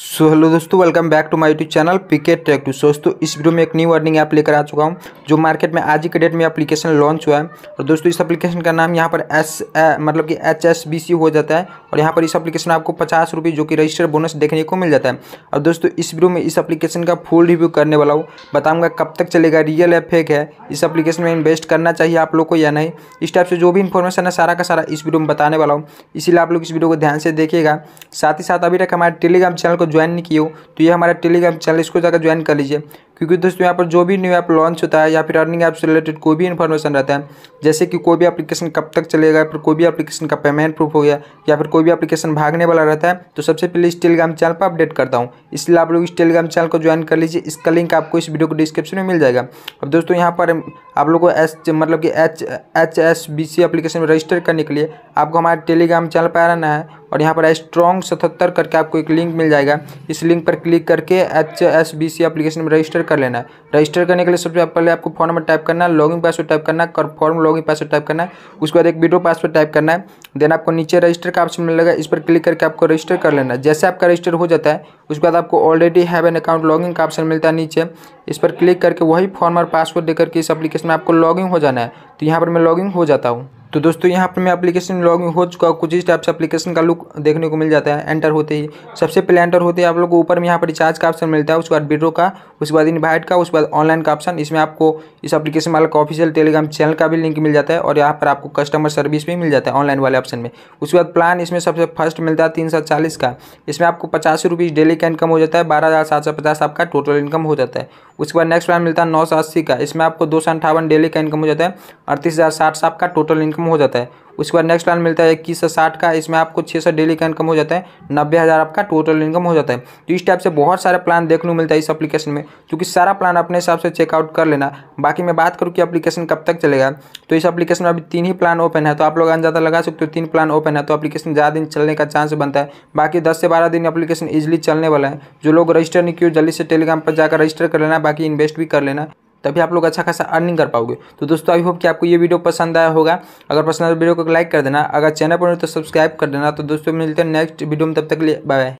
सो hello दोस्तों welcome back to my YouTube channel PK tech two दोस्तों इस video में एक न्यू अर्निंग ऐप लेकर आ चुका हूं जो मार्केट में आज के डेट में एप्लीकेशन लॉन्च हुआ है और दोस्तों इस एप्लीकेशन का नाम यहां पर एस मतलब कि एच एस बी सी हो जाता है और यहां पर इस एप्लीकेशन आपको पचास रुपये जो कि रजिस्टर बोनस देखने को मिल जाता है और दोस्तों इस वीडियो में इस अप्लीकेशन का फुल रिव्यू करने वाला हूँ बताऊँगा कब तक चलेगा रियल है फेक है इस अपलीकेशन में इन्वेस्ट करना चाहिए आप लोग को या नहीं इस टाइप से जो भी इन्फॉर्मेशन है सारा का सारा इस वीडियो में बताने वाला हूँ इसीलिए आप लोग इस वीडियो को ध्यान से देखिएगा साथ ही साथ अभी तक हमारे टेलीग्राम चैनल को ज्वाइन नहीं किए हो तो ये हमारा टेलीग्राम चैनल इसको जाकर ज्वाइन कर लीजिए क्योंकि दोस्तों यहाँ पर जो भी न्यू ऐप लॉन्च होता है या फिर अर्निंग ऐप से रिलेटेड कोई भी इन्फॉर्मेशन रहता है जैसे कि कोई भी एप्लीकेशन कब तक चलेगा फिर कोई भी एप्लीकेशन का पेमेंट प्रूफ हो गया या फिर कोई भी एप्लीकेशन भागने वाला रहता है तो सबसे पहले इस टेलीग्राम चैनल पर अपडेट करता हूँ इसलिए आप लोग इस टेलीग्राम चैनल को ज्वाइन कर लीजिए इसका लिंक आपको इस वीडियो को डिस्क्रिप्शन में मिल जाएगा अब दोस्तों यहाँ पर आप लोग को एच मतलब कि H H S B C application में रजिस्टर करने के लिए आपको हमारे टेलीग्राम चैनल पर आना है और यहाँ पर स्ट्रॉन्ग सतहत्तर करके आपको एक लिंक मिल जाएगा इस लिंक पर क्लिक करके H S B C application में रजिस्टर कर लेना है रजिस्टर करने के लिए सबसे पहले आपको फॉर्म नंबर टाइप करना है लॉगिन पासवर्ड टाइप करना है फॉर्म लॉगिन पासवर्ड टाइप करना है उसके बाद एक वीडियो पासवर्ड टाइप करना है देन आपको नीचे रजिस्टर का ऑप्शन मिलेगा इस पर क्लिक करके आपको रजिस्टर कर लेना है जैसे आपका रजिस्टर हो जाता है उसके बाद आपको already have an account login का ऑप्शन मिलता है नीचे इस पर क्लिक करके वही फॉर्म और पासवर्ड देकर के इस एप्लीकेशन में आपको लॉगिन हो जाना है तो यहाँ पर मैं लॉगिन हो जाता हूँ तो दोस्तों यहाँ पर मैं एप्लीकेशन लॉग हो चुका हूँ कुछ इस टाइप से एप्लीकेशन का लुक देखने को मिल जाता है एंटर होते ही सबसे पहले एंटर होते ही आप लोग को ऊपर में यहाँ पर रिचार्ज का ऑप्शन मिलता है उसके बाद वीडियो का उसके बाद इन्वाइट का उसके बाद ऑनलाइन का ऑप्शन इसमें आपको इस एप्लीकेशन वाले का ऑफिशियल टेलीग्राम चैनल का भी लिंक मिल जाता है और यहाँ पर आपको कस्टमर सर्विस भी मिल जाता है ऑनलाइन वाले ऑप्शन में उसके बाद प्लान इसमें सबसे फर्स्ट मिलता है तीन का इसमें आपको पचास रुपीज़ डेली का इनकम हो जाता है बारह आपका टोटल इनकम हो जाता है उसके बाद नेक्स्ट प्लान मिलता है नौ का इसमें आपको दो डेली का इनकम हो जाता है अड़तीस हज़ार आपका टोटल इनकम इनकम हो जाता है उसके बाद नेक्स्ट प्लान मिलता है इक्कीस सौ साठ का इसमें आपको छः सौ डेली का इनकम हो जाता है नब्बे हज़ार आपका टोटल इनकम हो जाता है तो इस टाइप से बहुत सारे प्लान देखने को मिलता है इस एप्लीकेशन में क्योंकि सारा प्लान अपने हिसाब से चेकआउट कर लेना बाकी मैं बात करूँ कि एप्लीकेशन कब तक चलेगा तो इस अप्लीकेशन में अभी तीन ही प्लान ओपन है तो आप लोग अंदाजा लगा सकते हो तीन प्लान ओपन है तो अपलीकेशन ज़्यादा दिन चलने का चांस बनता है बाकी दस से बारह दिन अप्लीकेशन ईजिली चलने वाला है जो लोग रजिस्टर नहीं किए जल्दी से टेलीग्राम पर जाकर रजिस्टर कर लेना बाकी इन्वेस्ट भी कर लेना तभी आप लोग अच्छा खासा अर्निंग कर पाओगे तो दोस्तों आई होप कि आपको ये वीडियो पसंद आया होगा अगर पसंद आया तो वीडियो को लाइक कर देना अगर चैनल पर हो तो सब्सक्राइब कर देना तो दोस्तों मिलते हैं नेक्स्ट वीडियो में तब तक लिए बाय